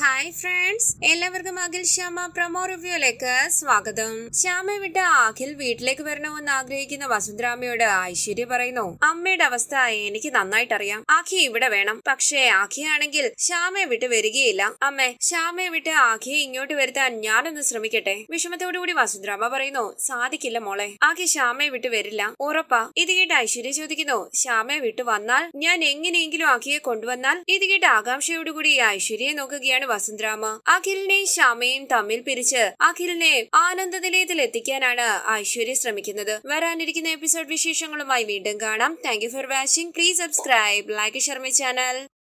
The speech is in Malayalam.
ഹായ് ഫ്രണ്ട്സ് എല്ലാവർക്കും അഖിൽ ശ്യാമ പ്രൊമോ റിവ്യൂയിലേക്ക് സ്വാഗതം ശ്യാമ വിട്ട അഖിൽ വീട്ടിലേക്ക് വരണമെന്ന് ആഗ്രഹിക്കുന്ന വസുന്ധരാമയോട് ഐശ്വര്യ പറയുന്നു അമ്മയുടെ അവസ്ഥ എനിക്ക് നന്നായിട്ട് അറിയാം ആഖി ഇവിടെ വേണം പക്ഷേ ആഖിയാണെങ്കിൽ ശ്യാമയെ വിട്ട് വരികയില്ല അമ്മേ ശ്യാമയെ വിട്ട് ആഖിയെ ഇങ്ങോട്ട് വരുത്താൻ ഞാനൊന്ന് ശ്രമിക്കട്ടെ വിഷമത്തോടുകൂടി വസുന്ധരാമ പറയുന്നു സാധിക്കില്ല മോളെ ആഖി ശ്യാമയെ വിട്ട് വരില്ല ഉറപ്പാ ഇത് കേട്ട് ഐശ്വര്യ ചോദിക്കുന്നു ശ്യാമയെ വിട്ട് വന്നാൽ ഞാൻ എങ്ങനെയെങ്കിലും ആഖിയെ കൊണ്ടുവന്നാൽ ഇത് കേട്ട് ആകാംക്ഷയോടുകൂടി ഐശ്വര്യയെ നോക്കുകയാണ് പറയുകയാണ് വസന്തരാമ അഖിലിനെയും ശ്യാമയും തമ്മിൽ പിരിച്ച് അഖിലിനെ ആനന്ദ നിലയത്തിൽ എത്തിക്കാനാണ് ഐശ്വര്യ ശ്രമിക്കുന്നത് വരാനിരിക്കുന്ന എപ്പിസോഡ് വിശേഷങ്ങളുമായി വീണ്ടും കാണാം thank for watching please subscribe like Sharmi channel